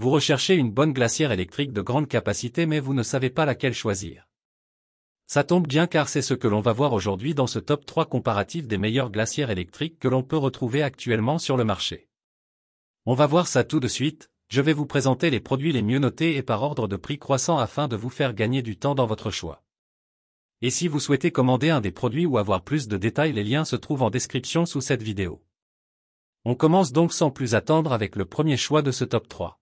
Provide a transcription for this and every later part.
Vous recherchez une bonne glacière électrique de grande capacité mais vous ne savez pas laquelle choisir. Ça tombe bien car c'est ce que l'on va voir aujourd'hui dans ce top 3 comparatif des meilleures glacières électriques que l'on peut retrouver actuellement sur le marché. On va voir ça tout de suite, je vais vous présenter les produits les mieux notés et par ordre de prix croissant afin de vous faire gagner du temps dans votre choix. Et si vous souhaitez commander un des produits ou avoir plus de détails les liens se trouvent en description sous cette vidéo. On commence donc sans plus attendre avec le premier choix de ce top 3.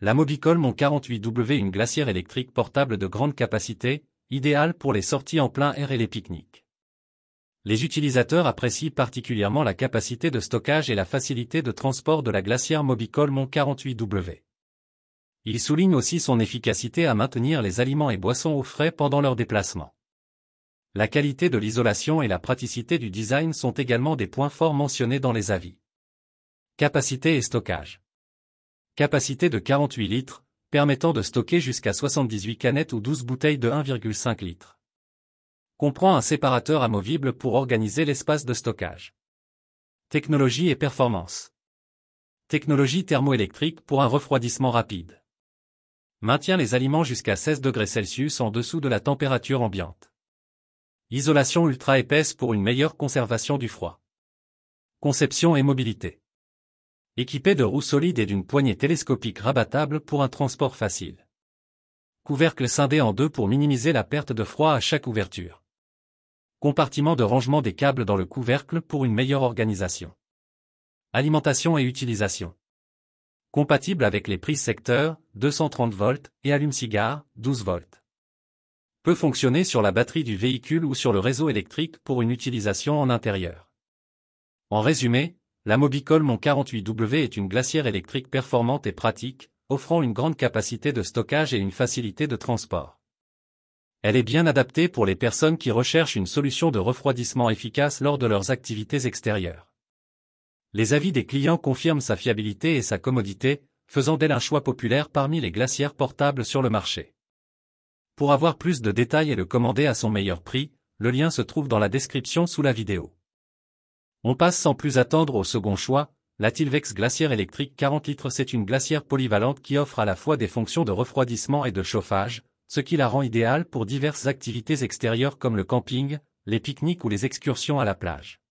La Mobicol Mon 48W une glacière électrique portable de grande capacité, idéale pour les sorties en plein air et les pique-niques. Les utilisateurs apprécient particulièrement la capacité de stockage et la facilité de transport de la glacière Mobicol Mon 48W. Ils soulignent aussi son efficacité à maintenir les aliments et boissons au frais pendant leur déplacement. La qualité de l'isolation et la praticité du design sont également des points forts mentionnés dans les avis. Capacité et stockage capacité de 48 litres, permettant de stocker jusqu'à 78 canettes ou 12 bouteilles de 1,5 litre. Comprend un séparateur amovible pour organiser l'espace de stockage. Technologie et performance. Technologie thermoélectrique pour un refroidissement rapide. Maintient les aliments jusqu'à 16 degrés Celsius en dessous de la température ambiante. Isolation ultra épaisse pour une meilleure conservation du froid. Conception et mobilité équipé de roues solides et d'une poignée télescopique rabattable pour un transport facile. Couvercle scindé en deux pour minimiser la perte de froid à chaque ouverture. Compartiment de rangement des câbles dans le couvercle pour une meilleure organisation. Alimentation et utilisation. Compatible avec les prises secteur 230 volts et allume-cigare 12 volts. Peut fonctionner sur la batterie du véhicule ou sur le réseau électrique pour une utilisation en intérieur. En résumé, la Mobicol Mon 48W est une glacière électrique performante et pratique, offrant une grande capacité de stockage et une facilité de transport. Elle est bien adaptée pour les personnes qui recherchent une solution de refroidissement efficace lors de leurs activités extérieures. Les avis des clients confirment sa fiabilité et sa commodité, faisant d'elle un choix populaire parmi les glacières portables sur le marché. Pour avoir plus de détails et le commander à son meilleur prix, le lien se trouve dans la description sous la vidéo. On passe sans plus attendre au second choix, la Tilvex glacière électrique 40 litres. C'est une glacière polyvalente qui offre à la fois des fonctions de refroidissement et de chauffage, ce qui la rend idéale pour diverses activités extérieures comme le camping, les pique-niques ou les excursions à la plage.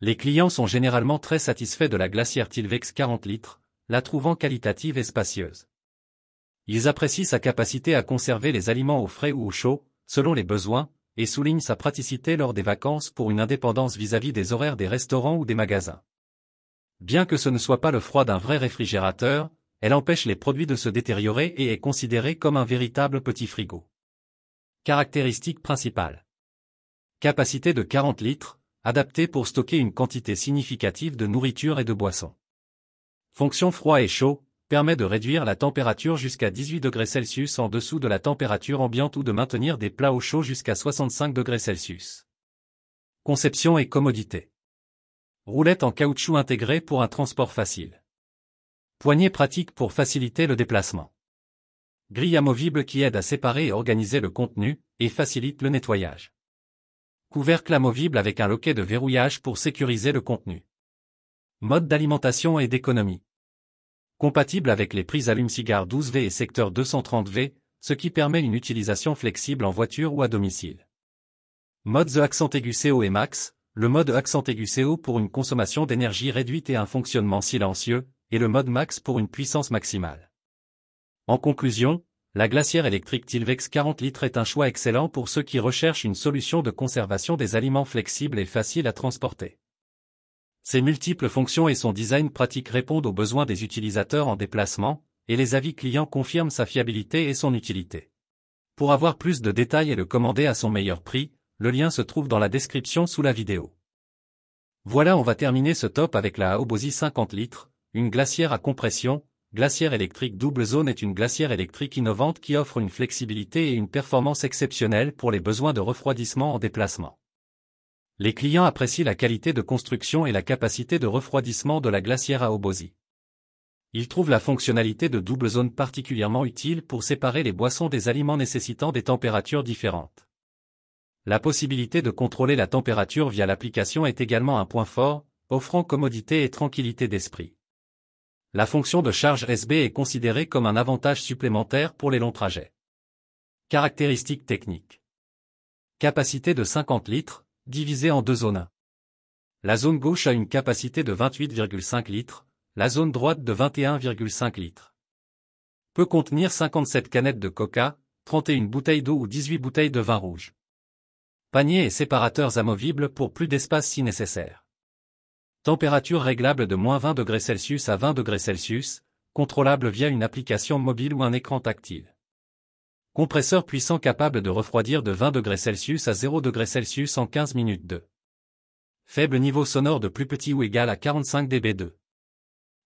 Les clients sont généralement très satisfaits de la glacière Tilvex 40 litres, la trouvant qualitative et spacieuse. Ils apprécient sa capacité à conserver les aliments au frais ou au chaud, selon les besoins, et souligne sa praticité lors des vacances pour une indépendance vis-à-vis des horaires des restaurants ou des magasins. Bien que ce ne soit pas le froid d'un vrai réfrigérateur, elle empêche les produits de se détériorer et est considérée comme un véritable petit frigo. Caractéristiques principales. Capacité de 40 litres, adaptée pour stocker une quantité significative de nourriture et de boissons. Fonction froid et chaud, permet de réduire la température jusqu'à 18 degrés Celsius en dessous de la température ambiante ou de maintenir des plats au chaud jusqu'à 65 degrés Celsius. Conception et commodité. Roulette en caoutchouc intégrée pour un transport facile. Poignée pratique pour faciliter le déplacement. Grille amovible qui aide à séparer et organiser le contenu et facilite le nettoyage. Couvercle amovible avec un loquet de verrouillage pour sécuriser le contenu. Mode d'alimentation et d'économie compatible avec les prises allume-cigare 12V et secteur 230V, ce qui permet une utilisation flexible en voiture ou à domicile. Mode The Accent aigu CO et Max, le mode Accent aigu CO pour une consommation d'énergie réduite et un fonctionnement silencieux, et le mode Max pour une puissance maximale. En conclusion, la glacière électrique Tilvex 40 litres est un choix excellent pour ceux qui recherchent une solution de conservation des aliments flexibles et faciles à transporter. Ses multiples fonctions et son design pratique répondent aux besoins des utilisateurs en déplacement, et les avis clients confirment sa fiabilité et son utilité. Pour avoir plus de détails et le commander à son meilleur prix, le lien se trouve dans la description sous la vidéo. Voilà on va terminer ce top avec la Aobosi 50 litres, une glacière à compression, glacière électrique double zone est une glacière électrique innovante qui offre une flexibilité et une performance exceptionnelle pour les besoins de refroidissement en déplacement. Les clients apprécient la qualité de construction et la capacité de refroidissement de la glacière à Obosi. Ils trouvent la fonctionnalité de double zone particulièrement utile pour séparer les boissons des aliments nécessitant des températures différentes. La possibilité de contrôler la température via l'application est également un point fort, offrant commodité et tranquillité d'esprit. La fonction de charge SB est considérée comme un avantage supplémentaire pour les longs trajets. Caractéristiques techniques. Capacité de 50 litres, divisé en deux zones. La zone gauche a une capacité de 28,5 litres, la zone droite de 21,5 litres. Peut contenir 57 canettes de coca, 31 bouteilles d'eau ou 18 bouteilles de vin rouge. Paniers et séparateurs amovibles pour plus d'espace si nécessaire. Température réglable de moins 20 degrés Celsius à 20 degrés contrôlable via une application mobile ou un écran tactile. Compresseur puissant capable de refroidir de 20 degrés à 0 degrés en 15 minutes 2. Faible niveau sonore de plus petit ou égal à 45 dB2.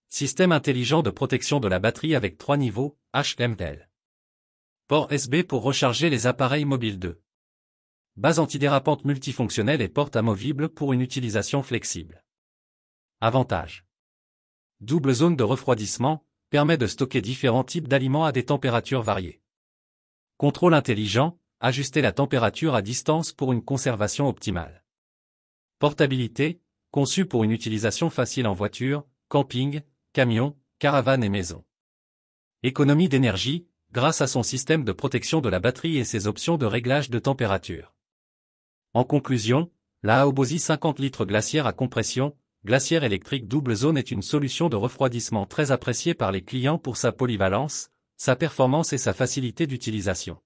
Système intelligent de protection de la batterie avec 3 niveaux, HML. Port SB pour recharger les appareils mobiles 2. Base antidérapante multifonctionnelle et porte amovible pour une utilisation flexible. Avantage. Double zone de refroidissement, permet de stocker différents types d'aliments à des températures variées. Contrôle intelligent, ajuster la température à distance pour une conservation optimale. Portabilité, conçu pour une utilisation facile en voiture, camping, camion, caravane et maison. Économie d'énergie, grâce à son système de protection de la batterie et ses options de réglage de température. En conclusion, la Aobosi 50 litres glacière à compression, glacière électrique double zone est une solution de refroidissement très appréciée par les clients pour sa polyvalence, sa performance et sa facilité d'utilisation.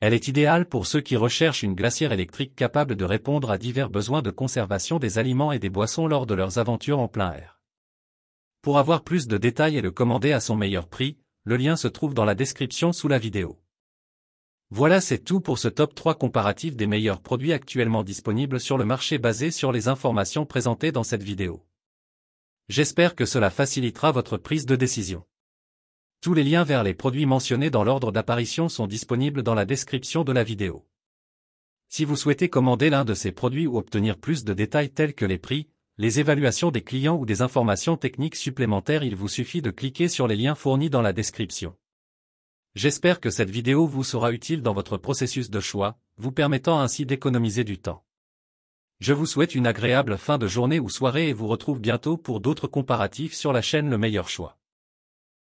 Elle est idéale pour ceux qui recherchent une glacière électrique capable de répondre à divers besoins de conservation des aliments et des boissons lors de leurs aventures en plein air. Pour avoir plus de détails et le commander à son meilleur prix, le lien se trouve dans la description sous la vidéo. Voilà c'est tout pour ce top 3 comparatif des meilleurs produits actuellement disponibles sur le marché basé sur les informations présentées dans cette vidéo. J'espère que cela facilitera votre prise de décision. Tous les liens vers les produits mentionnés dans l'ordre d'apparition sont disponibles dans la description de la vidéo. Si vous souhaitez commander l'un de ces produits ou obtenir plus de détails tels que les prix, les évaluations des clients ou des informations techniques supplémentaires, il vous suffit de cliquer sur les liens fournis dans la description. J'espère que cette vidéo vous sera utile dans votre processus de choix, vous permettant ainsi d'économiser du temps. Je vous souhaite une agréable fin de journée ou soirée et vous retrouve bientôt pour d'autres comparatifs sur la chaîne Le Meilleur Choix.